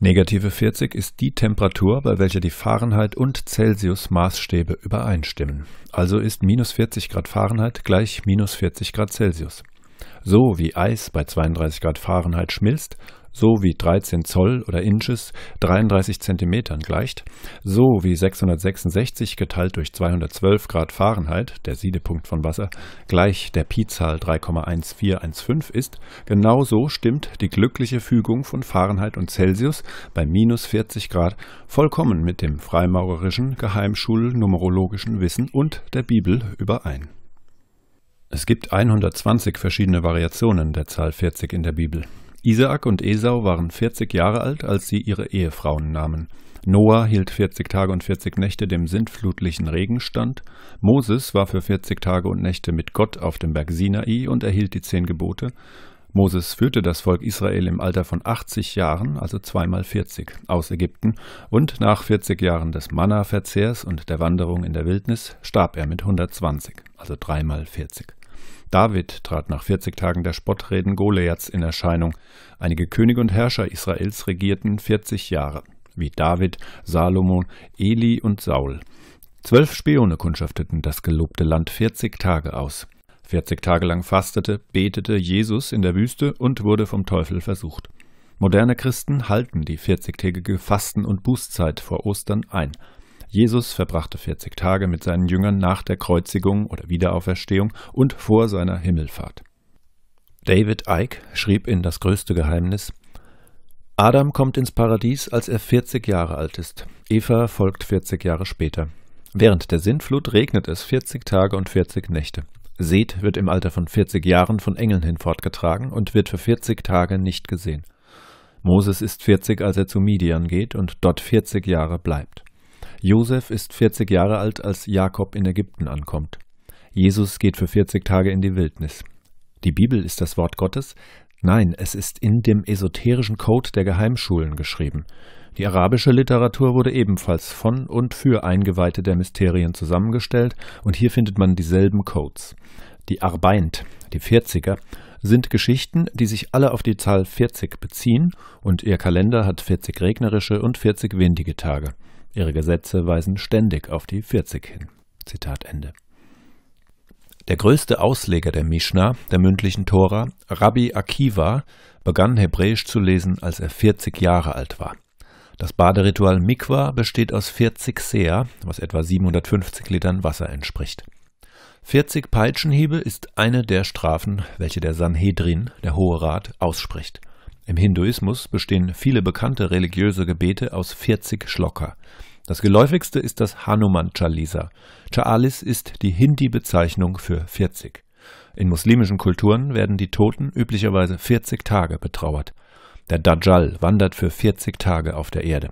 Negative 40 ist die Temperatur, bei welcher die Fahrenheit und Celsius Maßstäbe übereinstimmen. Also ist minus 40 Grad Fahrenheit gleich minus 40 Grad Celsius. So wie Eis bei 32 Grad Fahrenheit schmilzt, so wie 13 Zoll oder Inches 33 Zentimetern gleicht, so wie 666 geteilt durch 212 Grad Fahrenheit, der Siedepunkt von Wasser, gleich der Pi-Zahl 3,1415 ist, genauso stimmt die glückliche Fügung von Fahrenheit und Celsius bei minus 40 Grad vollkommen mit dem freimaurerischen, geheimschulnumerologischen Wissen und der Bibel überein. Es gibt 120 verschiedene Variationen der Zahl 40 in der Bibel. Isaak und Esau waren 40 Jahre alt, als sie ihre Ehefrauen nahmen. Noah hielt 40 Tage und 40 Nächte dem sintflutlichen Regen stand. Moses war für 40 Tage und Nächte mit Gott auf dem Berg Sinai und erhielt die zehn Gebote. Moses führte das Volk Israel im Alter von 80 Jahren, also zweimal 40, aus Ägypten, und nach 40 Jahren des Manna-Verzehrs und der Wanderung in der Wildnis starb er mit 120, also dreimal 40. David trat nach 40 Tagen der Spottreden Goliaths in Erscheinung. Einige Könige und Herrscher Israels regierten 40 Jahre, wie David, Salomon, Eli und Saul. Zwölf Spione kundschafteten das gelobte Land 40 Tage aus. 40 Tage lang fastete, betete Jesus in der Wüste und wurde vom Teufel versucht. Moderne Christen halten die 40-tägige Fasten- und Bußzeit vor Ostern ein – Jesus verbrachte 40 Tage mit seinen Jüngern nach der Kreuzigung oder Wiederauferstehung und vor seiner Himmelfahrt. David Icke schrieb in Das größte Geheimnis Adam kommt ins Paradies, als er 40 Jahre alt ist. Eva folgt 40 Jahre später. Während der Sintflut regnet es 40 Tage und 40 Nächte. Seth wird im Alter von 40 Jahren von Engeln hinfortgetragen und wird für 40 Tage nicht gesehen. Moses ist 40, als er zu Midian geht und dort 40 Jahre bleibt. Josef ist 40 Jahre alt, als Jakob in Ägypten ankommt. Jesus geht für 40 Tage in die Wildnis. Die Bibel ist das Wort Gottes? Nein, es ist in dem esoterischen Code der Geheimschulen geschrieben. Die arabische Literatur wurde ebenfalls von und für Eingeweihte der Mysterien zusammengestellt, und hier findet man dieselben Codes. Die Arbeint, die 40er, sind Geschichten, die sich alle auf die Zahl 40 beziehen, und ihr Kalender hat 40 regnerische und 40 windige Tage. Ihre Gesetze weisen ständig auf die 40 hin. Zitat Ende. Der größte Ausleger der Mishnah, der mündlichen Tora, Rabbi Akiva, begann Hebräisch zu lesen, als er 40 Jahre alt war. Das Baderitual Mikwa besteht aus 40 Seer, was etwa 750 Litern Wasser entspricht. 40 Peitschenhiebe ist eine der Strafen, welche der Sanhedrin, der Hohe Rat, ausspricht. Im Hinduismus bestehen viele bekannte religiöse Gebete aus 40 Schlocker. Das geläufigste ist das Hanuman Chalisa. Chaalis ist die Hindi-Bezeichnung für 40. In muslimischen Kulturen werden die Toten üblicherweise 40 Tage betrauert. Der Dajjal wandert für 40 Tage auf der Erde.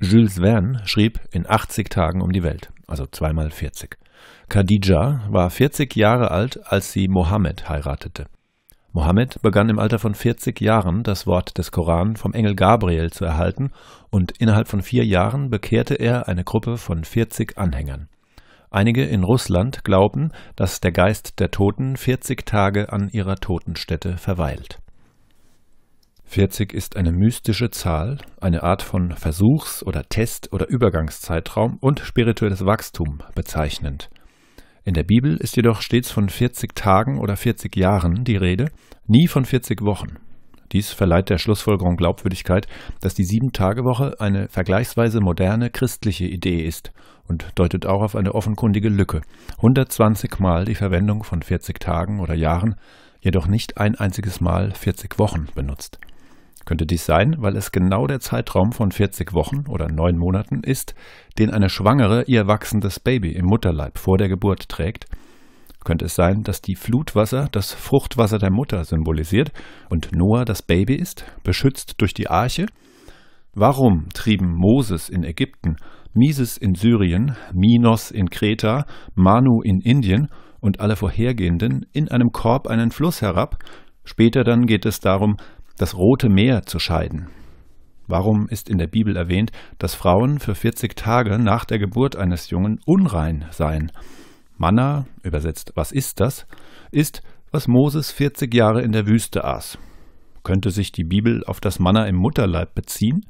Jules Verne schrieb in 80 Tagen um die Welt, also zweimal 40. Khadija war 40 Jahre alt, als sie Mohammed heiratete. Mohammed begann im Alter von 40 Jahren das Wort des Koran vom Engel Gabriel zu erhalten und innerhalb von vier Jahren bekehrte er eine Gruppe von 40 Anhängern. Einige in Russland glauben, dass der Geist der Toten 40 Tage an ihrer Totenstätte verweilt. 40 ist eine mystische Zahl, eine Art von Versuchs- oder Test- oder Übergangszeitraum und spirituelles Wachstum bezeichnend. In der Bibel ist jedoch stets von 40 Tagen oder 40 Jahren die Rede, nie von 40 Wochen. Dies verleiht der Schlussfolgerung Glaubwürdigkeit, dass die Sieben-Tage-Woche eine vergleichsweise moderne christliche Idee ist und deutet auch auf eine offenkundige Lücke. 120 Mal die Verwendung von 40 Tagen oder Jahren, jedoch nicht ein einziges Mal 40 Wochen benutzt. Könnte dies sein, weil es genau der Zeitraum von 40 Wochen oder 9 Monaten ist, den eine Schwangere ihr wachsendes Baby im Mutterleib vor der Geburt trägt? Könnte es sein, dass die Flutwasser das Fruchtwasser der Mutter symbolisiert und Noah das Baby ist, beschützt durch die Arche? Warum trieben Moses in Ägypten, Mises in Syrien, Minos in Kreta, Manu in Indien und alle vorhergehenden in einem Korb einen Fluss herab? Später dann geht es darum, das Rote Meer zu scheiden. Warum ist in der Bibel erwähnt, dass Frauen für 40 Tage nach der Geburt eines Jungen unrein seien? Manna, übersetzt, was ist das? Ist, was Moses 40 Jahre in der Wüste aß. Könnte sich die Bibel auf das Manna im Mutterleib beziehen?